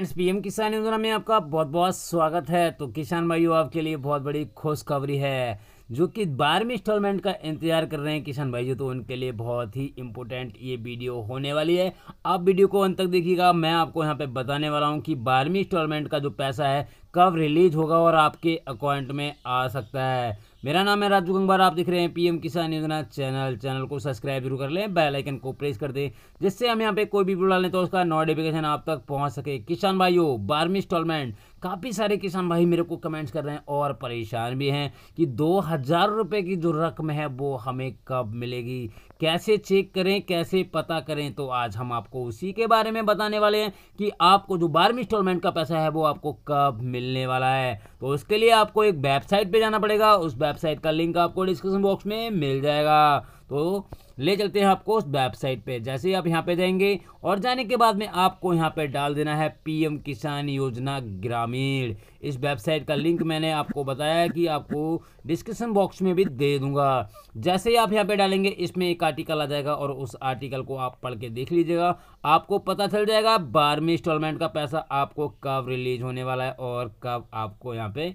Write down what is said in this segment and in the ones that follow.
friends PM किसान योजना में आपका बहुत बहुत स्वागत है तो किसान भाइयों आपके लिए बहुत बड़ी खुशखबरी है जो कि बारहवीं इंस्टॉलमेंट का इंतजार कर रहे हैं किसान भाइयों तो उनके लिए बहुत ही इंपॉर्टेंट ये वीडियो होने वाली है आप वीडियो को अंत तक देखिएगा मैं आपको यहाँ पे बताने वाला हूँ कि बारहवीं इंस्टॉलमेंट का जो पैसा है कब रिलीज होगा और आपके अकाउंट में आ सकता है मेरा नाम है राजू गंगवार आप देख रहे हैं पीएम किसान योजना चैनल चैनल को सब्सक्राइब जरूर कर लें बेल आइकन को प्रेस कर दें जिससे हम यहाँ पे कोई भी वीडियो डालें तो उसका नोटिफिकेशन आप तक पहुँच सके किसान भाइयों बारहवीं इंस्टॉलमेंट काफ़ी सारे किसान भाई मेरे को कमेंट्स कर रहे हैं और परेशान भी हैं कि दो हज़ार रुपये की जो रकम है वो हमें कब मिलेगी कैसे चेक करें कैसे पता करें तो आज हम आपको उसी के बारे में बताने वाले हैं कि आपको जो बारहवीं इंस्टॉलमेंट का पैसा है वो आपको कब मिलने वाला है तो उसके लिए आपको एक वेबसाइट पे जाना पड़ेगा उस वेबसाइट का लिंक आपको डिस्क्रिप्शन बॉक्स में मिल जाएगा तो ले चलते हैं आपको उस वेबसाइट पे जैसे ही आप यहाँ पे जाएंगे और जाने के बाद में आपको यहाँ पे डाल देना है पीएम किसान योजना ग्रामीण इस वेबसाइट का लिंक मैंने आपको बताया कि आपको डिस्क्रिप्शन बॉक्स में भी दे दूंगा जैसे ही आप यहाँ पे डालेंगे इसमें एक आर्टिकल आ जाएगा और उस आर्टिकल को आप पढ़ के देख लीजिएगा आपको पता चल जाएगा बारहवीं इंस्टॉलमेंट का पैसा आपको कब रिलीज होने वाला है और कब आपको यहाँ पे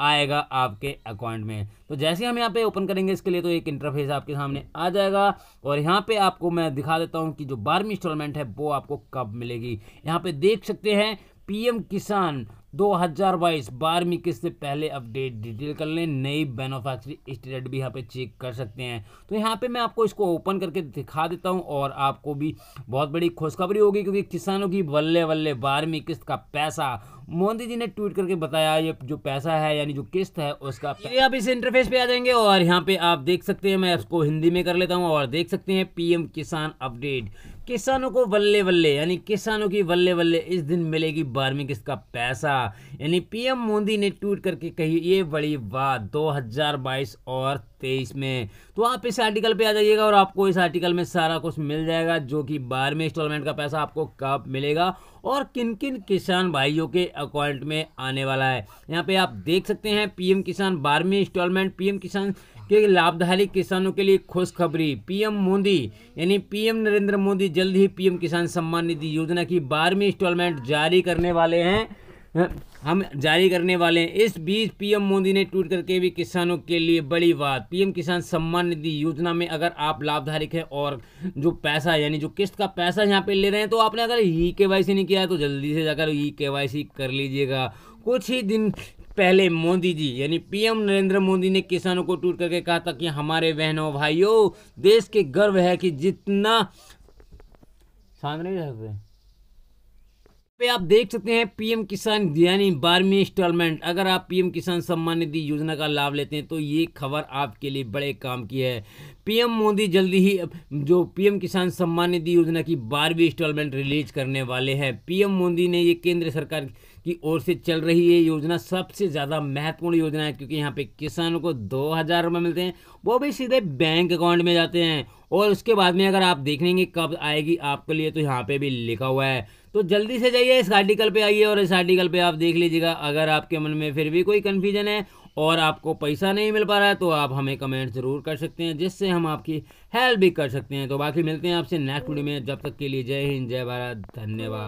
आएगा आपके अकाउंट में तो जैसे हम यहाँ पे ओपन करेंगे इसके लिए तो एक इंटरफेस आपके सामने आ जाएगा और यहाँ पे आपको मैं दिखा देता हूँ कि जो बारहवीं इंस्टॉलमेंट है वो आपको कब मिलेगी यहाँ पे देख सकते हैं पीएम किसान 2022 बारहवीं किस्त से पहले अपडेट डिटेल कर लें नई बेनोफैक्चरिंग स्टेट भी यहाँ पे चेक कर सकते हैं तो यहाँ पे मैं आपको इसको ओपन करके दिखा देता हूँ और आपको भी बहुत बड़ी खुशखबरी होगी क्योंकि किसानों की बल्ले बल्ले बारहवीं किस्त का पैसा मोदी जी ने ट्वीट करके बताया ये जो पैसा है यानी जो किस्त है उसका ये आप इस इंटरफेस पे आ जाएंगे और यहाँ पे आप देख सकते हैं मैं इसको हिंदी में कर लेता हूँ और देख सकते हैं पीएम किसान अपडेट किसानों को बल्ले बल्ले यानी किसानों की बल्ले बल्ले इस दिन मिलेगी बारहवीं किस्त का पैसा यानी पीएम मोदी ने ट्वीट करके कही ये बड़ी बात 2022 और तेईस में तो आप इस आर्टिकल पे आ जाइएगा और आपको इस आर्टिकल में सारा कुछ मिल जाएगा जो कि बारहवें इंस्टॉलमेंट का पैसा आपको कब मिलेगा और किन किन किसान भाइयों के अकाउंट में आने वाला है यहाँ पे आप देख सकते हैं पीएम किसान बारहवीं इंस्टॉलमेंट पीएम किसान के लाभधारी किसानों के लिए खुशखबरी पीएम मोदी यानी पीएम नरेंद्र मोदी जल्द ही पीएम किसान सम्मान निधि योजना की बारहवीं इंस्टॉलमेंट जारी करने वाले हैं हम जारी करने वाले हैं इस बीच पीएम मोदी ने ट्वीट करके भी किसानों के लिए बड़ी बात पीएम किसान सम्मान निधि योजना में अगर आप लाभधारिक हैं और जो पैसा यानी जो किस्त का पैसा यहाँ पे ले रहे हैं तो आपने अगर ई के नहीं किया है तो जल्दी से जाकर ई के कर लीजिएगा कुछ ही दिन पहले मोदी जी यानी पीएम नरेंद्र मोदी ने किसानों को ट्वीट करके कहा था कि हमारे बहनों भाइयों देश के गर्व है कि जितना शांत नहीं रह सकते पे आप देख सकते हैं पीएम किसान यानी बारहवीं इंस्टॉलमेंट अगर आप पीएम किसान सम्मान निधि योजना का लाभ लेते हैं तो ये खबर आपके लिए बड़े काम की है पीएम मोदी जल्दी ही जो पीएम किसान सम्मान निधि योजना की बारहवीं इंस्टॉलमेंट रिलीज करने वाले हैं पीएम मोदी ने ये केंद्र सरकार की ओर से चल रही ये योजना सबसे ज़्यादा महत्वपूर्ण योजना है क्योंकि यहाँ पे किसानों को दो हज़ार रुपये मिलते हैं वो भी सीधे बैंक अकाउंट में जाते हैं और उसके बाद में अगर आप देखेंगे कब आएगी आपके लिए तो यहाँ पे भी लिखा हुआ है तो जल्दी से जाइए इस आर्टिकल पे आइए और इस आर्टिकल पे आप देख लीजिएगा अगर आपके मन में फिर भी कोई कन्फ्यूजन है और आपको पैसा नहीं मिल पा रहा है तो आप हमें कमेंट ज़रूर कर सकते हैं जिससे हम आपकी हेल्प भी कर सकते हैं तो बाकी मिलते हैं आपसे नेक्स्ट वीडियो में जब तक के लिए जय हिंद जय भारत धन्यवाद